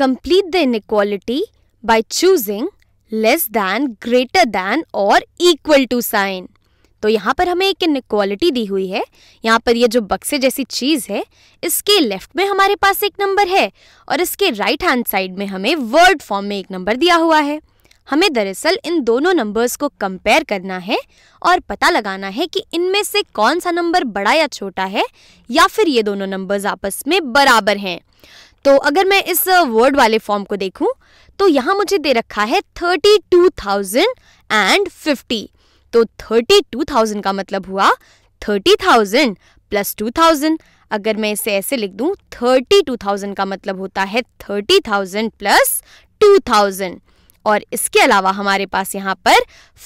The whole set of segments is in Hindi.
Complete the inequality by choosing less than, greater than और equal to sign. तो यहाँ पर हमें एक इनक्वालिटी दी हुई है यहाँ पर ये जो बक्से जैसी चीज़ है इसके लेफ्ट में हमारे पास एक नंबर है और इसके राइट हैंड साइड में हमें वर्ड फॉर्म में एक नंबर दिया हुआ है हमें दरअसल इन दोनों नंबर्स को कंपेयर करना है और पता लगाना है कि इनमें से कौन सा नंबर बड़ा या छोटा है या फिर ये दोनों नंबर्स आपस में बराबर हैं तो अगर मैं इस वर्ड वाले फॉर्म को देखूं तो यहां मुझे दे रखा है thirty two thousand and fifty तो थर्टी टू थाउजेंड का मतलब हुआ thirty thousand plus two thousand अगर मैं इसे ऐसे लिख दूं थर्टी टू थाउजेंड का मतलब होता है thirty thousand plus two thousand और इसके अलावा हमारे पास यहाँ पर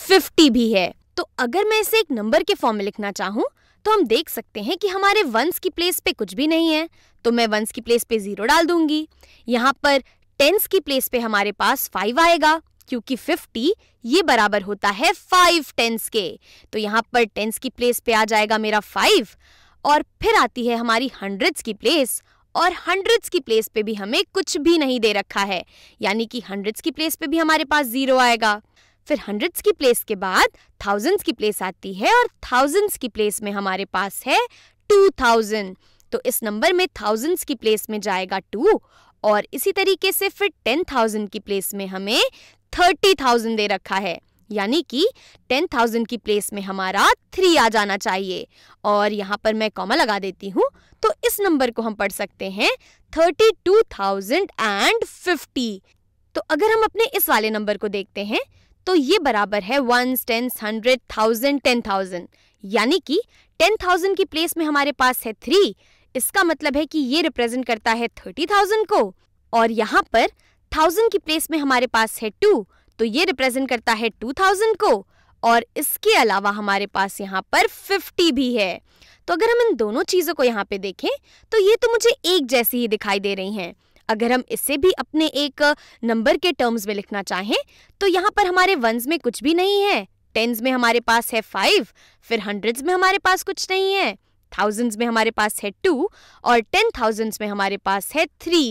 फिफ्टी भी है तो अगर मैं इसे एक नंबर के फॉर्म में लिखना चाहूँ तो हम देख सकते हैं कि हमारे वंस की प्लेस पे कुछ भी नहीं है तो मैं वंस की प्लेस पे ज़ीरो डाल दूंगी यहाँ पर टेंस की प्लेस पे हमारे पास फाइव आएगा क्योंकि फिफ्टी ये बराबर होता है फाइव टेंस के तो यहाँ पर टेंस की प्लेस पे आ जाएगा मेरा फाइव और फिर आती है हमारी हंड्रेड्स की प्लेस और हंड्रेड्स की प्लेस पे भी हमें कुछ भी नहीं दे रखा है यानी कि हंड्रेड्स की प्लेस पे भी हमारे पास ज़ीरो आएगा फिर हंड्रेड्स की प्लेस के बाद थाउजेंड्स की प्लेस आती है और थाउजेंड्स की प्लेस में हमारे पास है टू थाउजेंड तो इस नंबर में थाउजेंड्स की प्लेस में जाएगा टू और इसी तरीके से फिर टेन थाउजेंड की प्लेस में हमें थर्टी थाउजेंड दे रखा है यानी कि टेन थाउजेंड की प्लेस में हमारा थ्री आ जाना चाहिए और यहाँ पर मैं कॉमा लगा देती हूँ तो इस नंबर को हम पढ़ सकते हैं thirty two thousand and fifty तो अगर हम अपने इस वाले नंबर को देखते हैं तो ये बराबर है one tens hundred thousand ten thousand यानी कि टेन थाउजेंड की प्लेस में हमारे पास है थ्री इसका मतलब है कि ये रिप्रेजेंट करता है थर्टी थाउजेंड को और यहाँ पर थाउजेंड की प्लेस में हमारे पास है टू तो ये रिप्रेजेंट करता है टू थाउजेंड को और इसके अलावा हमारे पास यहाँ पर फिफ्टी भी है तो अगर हम इन दोनों चीज़ों को यहाँ पे देखें तो ये तो मुझे एक जैसी ही दिखाई दे रही हैं अगर हम इसे भी अपने एक नंबर के टर्म्स में लिखना चाहें तो यहाँ पर हमारे वंस में कुछ भी नहीं है टेंस में हमारे पास है फाइव फिर हंड्रेड्स में हमारे पास कुछ नहीं है थाउजेंड्स में हमारे पास है टू और टेन थाउजेंड्स में हमारे पास है थ्री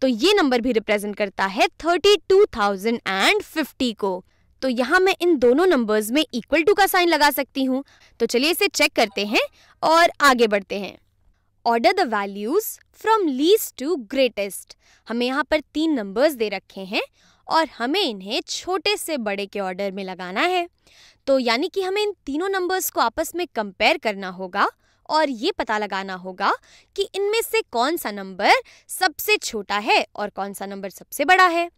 तो ये नंबर भी रिप्रेजेंट करता है thirty two thousand and fifty को तो यहाँ मैं इन दोनों नंबर्स में इक्वल टू का साइन लगा सकती हूँ तो चलिए इसे चेक करते हैं और आगे बढ़ते हैं order the values from least to greatest हमें यहाँ पर तीन नंबर्स दे रखे हैं और हमें इन्हें छोटे से बड़े के ऑर्डर में लगाना है तो यानी कि हमें इन तीनों नंबर्स को आपस में कंपेयर करना होगा और ये पता लगाना होगा कि इनमें से कौन सा नंबर सबसे छोटा है और कौन सा नंबर सबसे बड़ा है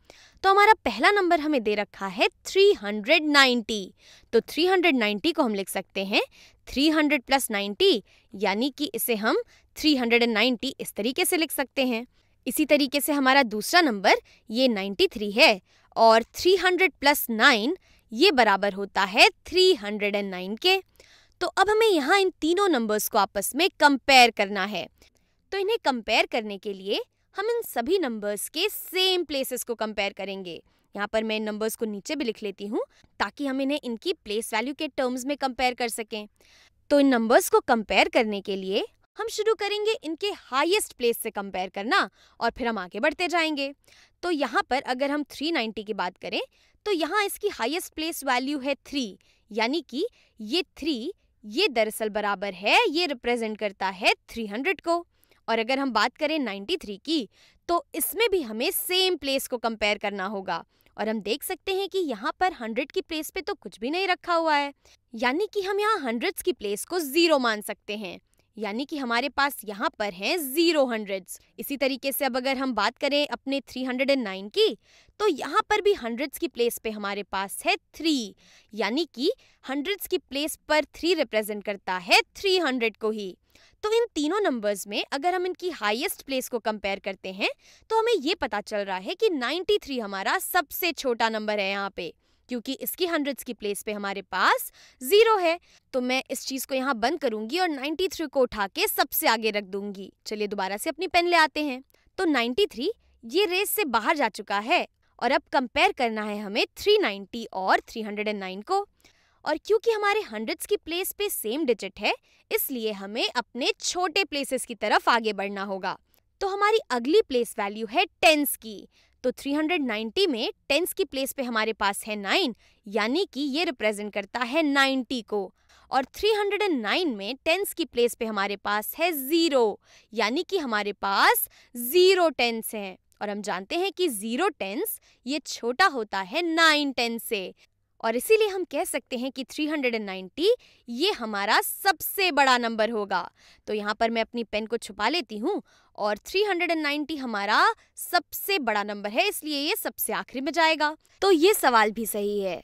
तो हमारा पहला नंबर हमें दे रखा है 390 तो 390 को हम लिख सकते हैं 300 हंड्रेड प्लस नाइन्टी यानी कि इसे हम 390 इस तरीके से लिख सकते हैं इसी तरीके से हमारा दूसरा नंबर ये 93 है और 300 हंड्रेड प्लस नाइन ये बराबर होता है 309 के तो अब हमें यहाँ इन तीनों नंबर्स को आपस में कंपेयर करना है तो इन्हें कंपेयर करने के लिए हम इन सभी नंबर्स के सेम प्लेसेस को कंपेयर करेंगे यहाँ पर मैं नंबर्स को नीचे भी लिख लेती हूँ ताकि हम इन्हें इनकी प्लेस वैल्यू के टर्म्स में कंपेयर कर सकें तो इन नंबर्स को कंपेयर करने के लिए हम शुरू करेंगे इनके हाईएस्ट प्लेस से कंपेयर करना और फिर हम आगे बढ़ते जाएंगे तो यहाँ पर अगर हम 390 की बात करें तो यहाँ इसकी हाईएस्ट प्लेस वैल्यू है थ्री यानी कि ये थ्री ये दरअसल बराबर है ये रिप्रेजेंट करता है 300 को और अगर हम बात करें 93 की तो इसमें भी हमें सेम प्लेस को कंपेयर करना होगा और हम देख सकते हैं कि यहाँ पर हंड्रेड की प्लेस पे तो कुछ भी नहीं रखा हुआ है यानी कि हम यहाँ हंड्रेड की प्लेस को ज़ीरो मान सकते हैं यानी कि हमारे पास यहाँ पर हैं ज़ीरो हंड्रेड्स इसी तरीके से अब अगर हम बात करें अपने थ्री हंड्रेड एंड नाइन की तो यहाँ पर भी हंड्रेड्स की प्लेस पे हमारे पास है थ्री यानी कि हंड्रेड्स की प्लेस पर थ्री रिप्रेजेंट करता है थ्री हंड्रेड को ही तो इन तीनों नंबर्स में अगर हम इनकी हाईएस्ट प्लेस को कंपेयर करते हैं तो हमें ये पता चल रहा है कि 93 हमारा सबसे छोटा नंबर है यहाँ पे क्योंकि इसकी हंड्रेड्स की प्लेस पे हमारे पास जीरो है तो मैं इस चीज को यहाँ बंद करूंगी और नाइन्टी थ्री को उठा के सबसे आगे रख दूंगी चलिए दोबारा से अपनी पेन ले आते हैं तो नाइन्टी थ्री ये रेस से बाहर जा चुका है और अब कंपेयर करना है हमें थ्री नाइन्टी और थ्री हंड्रेड एंड नाइन को और क्योंकि हमारे हंड्रेड्स की प्लेस पे सेम डिजिट है इसलिए हमें अपने छोटे प्लेसेस की तरफ आगे बढ़ना होगा तो हमारी अगली प्लेस वैल्यू है टेंस की तो 390 में टेंस की प्लेस पे हमारे पास है नाइन यानी कि ये रिप्रेजेंट करता है 90 को और 309 में टेंस की प्लेस पे हमारे पास है ज़ीरो यानी कि हमारे पास ज़ीरो टेंस हैं और हम जानते हैं कि ज़ीरो टेंस ये छोटा होता है नाइन टेंस से और इसीलिए हम कह सकते हैं कि 390 ये हमारा सबसे बड़ा नंबर होगा तो यहाँ पर मैं अपनी पेन को छुपा लेती हूँ और 390 हमारा सबसे बड़ा नंबर है इसलिए ये सबसे आखिरी में जाएगा तो ये सवाल भी सही है